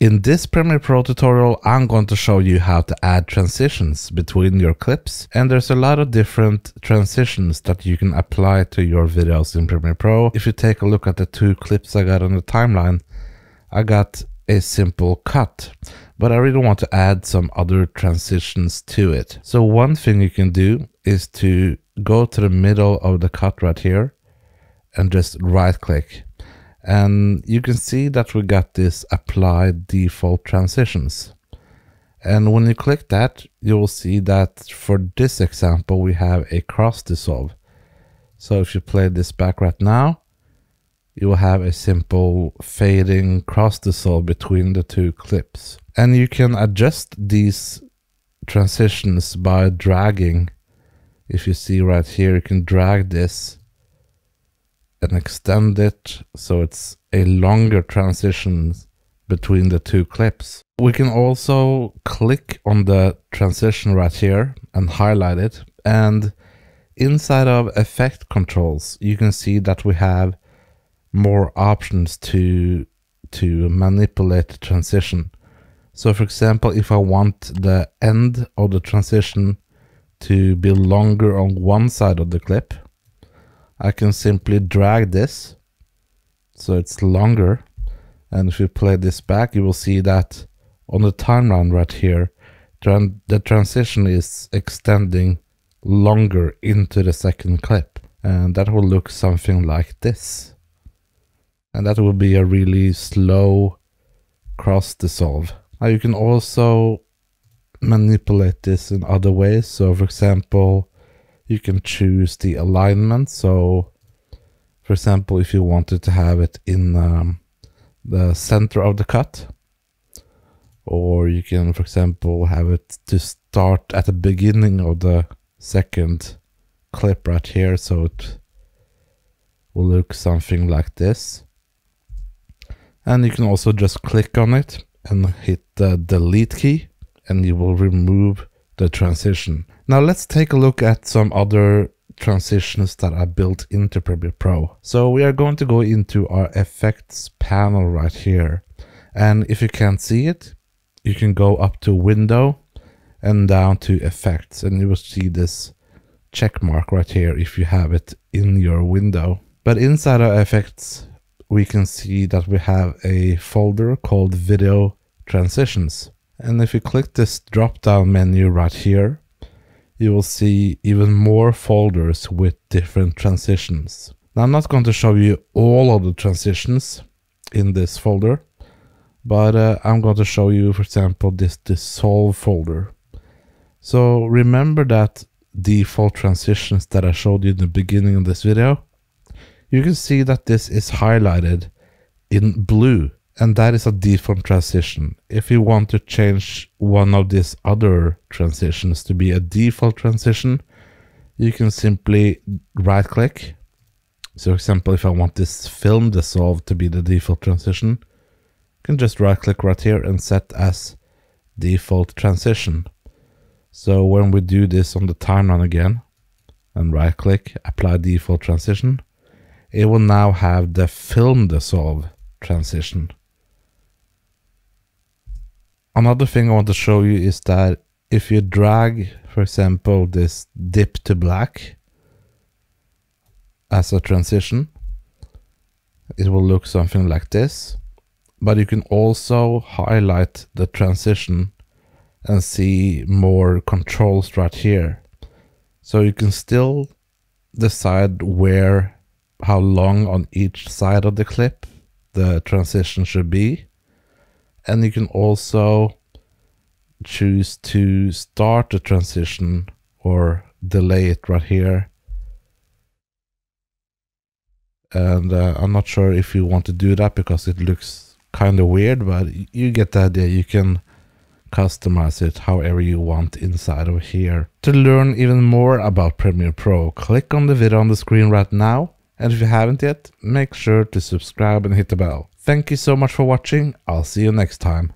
In this Premiere Pro tutorial, I'm going to show you how to add transitions between your clips. And there's a lot of different transitions that you can apply to your videos in Premiere Pro. If you take a look at the two clips I got on the timeline, I got a simple cut, but I really want to add some other transitions to it. So one thing you can do is to go to the middle of the cut right here and just right click and you can see that we got this applied default transitions. And when you click that, you will see that for this example, we have a cross dissolve. So if you play this back right now, you will have a simple fading cross dissolve between the two clips. And you can adjust these transitions by dragging. If you see right here, you can drag this and extend it so it's a longer transition between the two clips. We can also click on the transition right here and highlight it. And inside of effect controls, you can see that we have more options to, to manipulate the transition. So for example, if I want the end of the transition to be longer on one side of the clip, I can simply drag this so it's longer. And if you play this back, you will see that on the timeline right here, tran the transition is extending longer into the second clip. And that will look something like this. And that will be a really slow cross dissolve. Now you can also manipulate this in other ways. So for example, you can choose the alignment. So, for example, if you wanted to have it in um, the center of the cut, or you can, for example, have it to start at the beginning of the second clip right here. So it will look something like this. And you can also just click on it and hit the delete key and you will remove the transition. Now let's take a look at some other transitions that are built into Premiere Pro. So we are going to go into our effects panel right here. And if you can't see it, you can go up to window and down to effects and you will see this check mark right here if you have it in your window. But inside our effects, we can see that we have a folder called video transitions. And if you click this drop down menu right here, you will see even more folders with different transitions. Now I'm not going to show you all of the transitions in this folder, but uh, I'm going to show you, for example, this dissolve folder. So remember that default transitions that I showed you in the beginning of this video? You can see that this is highlighted in blue and that is a default transition. If you want to change one of these other transitions to be a default transition, you can simply right click. So for example, if I want this film dissolve to be the default transition, you can just right click right here and set as default transition. So when we do this on the timeline again and right click apply default transition, it will now have the film dissolve transition. Another thing I want to show you is that if you drag, for example, this dip to black as a transition, it will look something like this. But you can also highlight the transition and see more controls right here. So you can still decide where, how long on each side of the clip the transition should be and you can also choose to start the transition or delay it right here. And uh, I'm not sure if you want to do that because it looks kind of weird, but you get the idea. You can customize it however you want inside of here. To learn even more about Premiere Pro, click on the video on the screen right now. And if you haven't yet, make sure to subscribe and hit the bell. Thank you so much for watching. I'll see you next time.